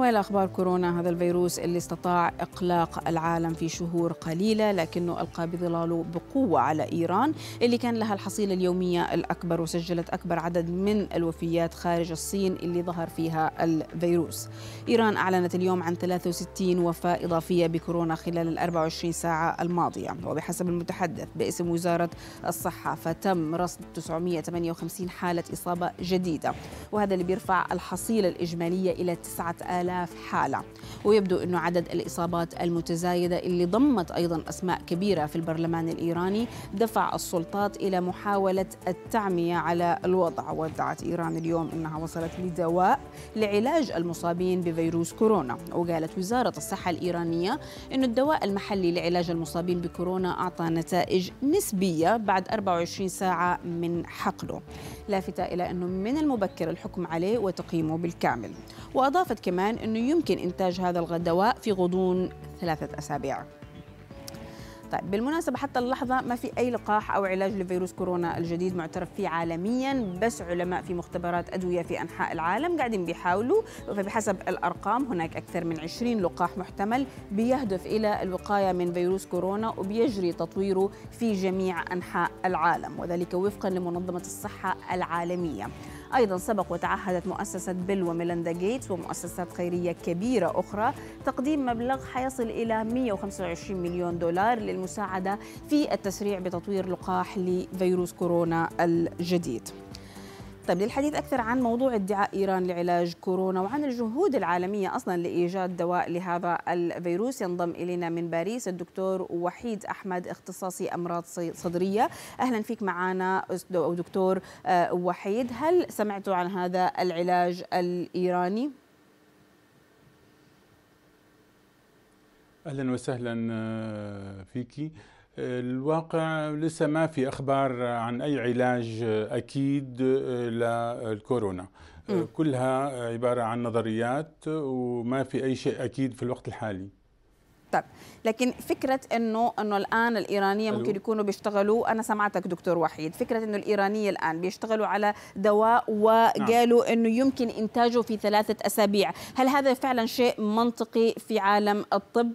والى اخبار كورونا هذا الفيروس اللي استطاع اقلاق العالم في شهور قليله لكنه القى بظلاله بقوه على ايران اللي كان لها الحصيله اليوميه الاكبر وسجلت اكبر عدد من الوفيات خارج الصين اللي ظهر فيها الفيروس. ايران اعلنت اليوم عن 63 وفاه اضافيه بكورونا خلال ال 24 ساعه الماضيه وبحسب المتحدث باسم وزاره الصحه فتم رصد 958 حاله اصابه جديده وهذا اللي بيرفع الحصيله الاجماليه الى 9000 آلاف حالة ويبدو أنه عدد الإصابات المتزايدة اللي ضمت أيضا أسماء كبيرة في البرلمان الإيراني دفع السلطات إلى محاولة التعمية على الوضع ودعت إيران اليوم أنها وصلت لدواء لعلاج المصابين بفيروس كورونا وقالت وزارة الصحة الإيرانية أن الدواء المحلي لعلاج المصابين بكورونا أعطى نتائج نسبية بعد 24 ساعة من حقنه لافتة إلى أنه من المبكر الحكم عليه وتقييمه بالكامل وأضافت كمان أنه يمكن إنتاج هذا الدواء في غضون ثلاثة أسابيع طيب بالمناسبة حتى اللحظة ما في أي لقاح أو علاج لفيروس كورونا الجديد معترف فيه عالميا بس علماء في مختبرات أدوية في أنحاء العالم قاعدين بيحاولوا فبحسب الأرقام هناك أكثر من 20 لقاح محتمل بيهدف إلى الوقاية من فيروس كورونا وبيجري تطويره في جميع أنحاء العالم وذلك وفقا لمنظمة الصحة العالمية أيضا سبق وتعهدت مؤسسة بيل وميلاندا جيتس ومؤسسات خيرية كبيرة أخرى تقديم مبلغ حيصل إلى 125 مليون دولار للمساعدة في التسريع بتطوير لقاح لفيروس كورونا الجديد طيب للحديث أكثر عن موضوع ادعاء إيران لعلاج كورونا وعن الجهود العالمية أصلا لإيجاد دواء لهذا الفيروس ينضم إلينا من باريس الدكتور وحيد أحمد اختصاصي أمراض صدرية أهلا فيك معنا دكتور آه، وحيد هل سمعتوا عن هذا العلاج الإيراني؟ أهلا وسهلا آه، فيكي الواقع لسه ما في اخبار عن اي علاج اكيد آه، للكورونا آه، م. كلها عباره عن نظريات وما في اي شيء اكيد في الوقت الحالي طيب لكن فكره انه انه الان الايرانيه ممكن يكونوا بيشتغلوا انا سمعتك دكتور وحيد فكره انه الايرانيه الان بيشتغلوا على دواء نعم. وقالوا نعم. انه يمكن انتاجه في ثلاثه اسابيع هل هذا فعلا شيء منطقي في عالم الطب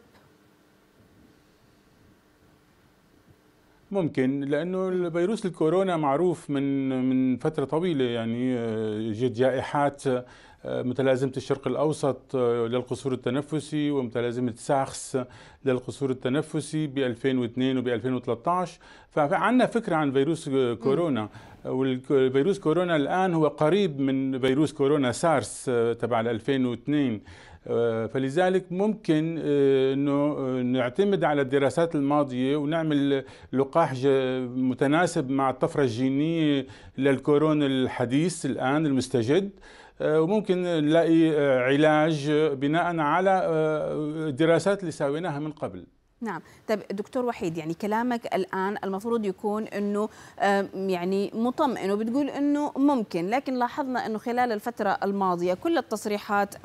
ممكن لانه فيروس الكورونا معروف من من فتره طويله يعني آه، جد جائحات آه، متلازمه الشرق الاوسط آه، للقصور التنفسي ومتلازمه ساخس للقصور التنفسي ب 2002 وب 2013 فعندنا فكره عن فيروس كورونا والفيروس كورونا الان هو قريب من فيروس كورونا سارس تبع 2002 آه، فلذلك ممكن آه، انه آه، نعتمد على الدراسات الماضيه ونعمل لقاح متناسب مع الطفره الجينيه للكورونا الحديث الان المستجد وممكن نلاقي علاج بناء على الدراسات اللي سويناها من قبل نعم طيب دكتور وحيد يعني كلامك الآن المفروض يكون أنه يعني مطمئن وبتقول أنه ممكن لكن لاحظنا أنه خلال الفترة الماضية كل التصريحات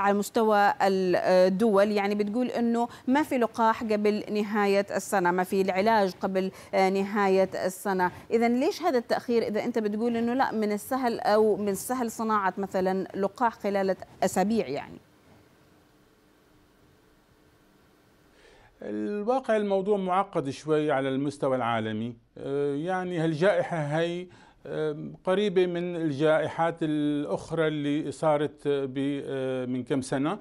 على مستوى الدول يعني بتقول أنه ما في لقاح قبل نهاية السنة ما في العلاج قبل آه، نهاية السنة إذا ليش هذا التأخير إذا أنت بتقول أنه لا من السهل أو من السهل صناعة مثلا لقاح خلال أسابيع يعني الواقع الموضوع معقد شوي على المستوى العالمي آه، يعني هالجائحة هي آه، قريبة من الجائحات الأخرى اللي صارت آه، من كم سنة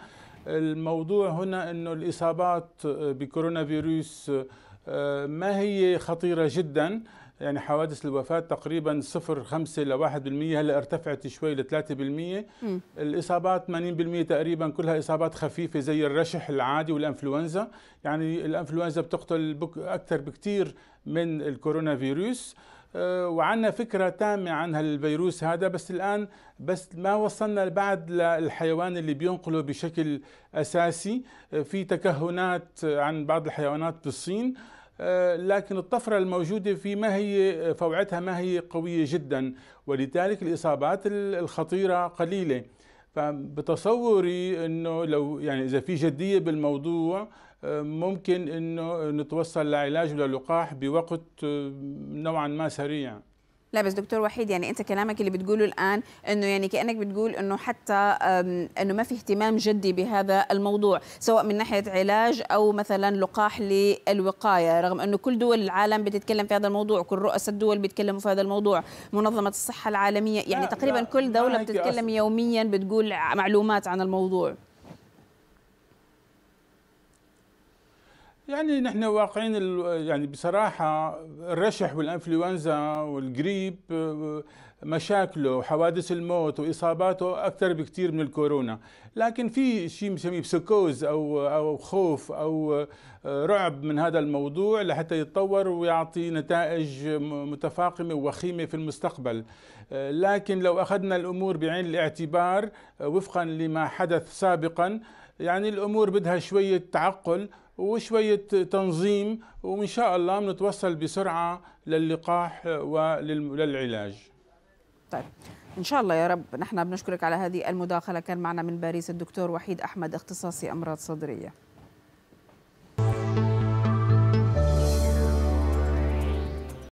الموضوع هنا أنه الإصابات بكورونا فيروس ما هي خطيرة جداً يعني حوادث الوفاة تقريبا 0.5 ل 1% هلا ارتفعت شوي ل 3% م. الإصابات 80% تقريبا كلها إصابات خفيفة زي الرشح العادي والإنفلونزا يعني الإنفلونزا بتقتل بك أكثر بكثير من الكورونا فيروس آه، وعندنا فكرة تامة عن هالفيروس هذا بس الآن بس ما وصلنا بعد للحيوان اللي بينقله بشكل أساسي آه، في تكهنات عن بعض الحيوانات بالصين آه، لكن الطفرة الموجودة في ما هي آه، فوعتها ما هي قوية جدا ولذلك الإصابات الخطيرة قليلة فبتصوري انه لو يعني اذا في جديه بالموضوع آه، ممكن انه نتوصل لعلاج وللقاح بوقت نوعا ما سريع لا بس دكتور وحيد يعني انت كلامك اللي بتقوله الان انه يعني كانك بتقول انه حتى انه ما في اهتمام جدي بهذا الموضوع سواء من ناحيه علاج او مثلا لقاح للوقايه رغم انه كل دول العالم بتتكلم في هذا الموضوع كل رؤساء الدول بيتكلموا في هذا الموضوع منظمه الصحه العالميه يعني لا تقريبا لا كل دوله بتتكلم يوميا بتقول معلومات عن الموضوع يعني نحن واقعين يعني بصراحة الرشح والإنفلونزا والقريب مشاكله وحوادث الموت وإصاباته أكثر بكثير من الكورونا لكن في شيء بنسميه بسكوز أو, أو خوف أو آه، رعب من هذا الموضوع لحتى يتطور ويعطي نتائج متفاقمة ووخيمة في المستقبل آه، لكن لو أخذنا الأمور بعين الاعتبار آه، وفقا لما حدث سابقا يعني الأمور بدها شوية تعقل وشوية تنظيم وإن شاء الله بنتوصل بسرعة للقاح وللعلاج طيب إن شاء الله يا رب نحن بنشكرك على هذه المداخلة كان معنا من باريس الدكتور وحيد أحمد اختصاصي أمراض صدرية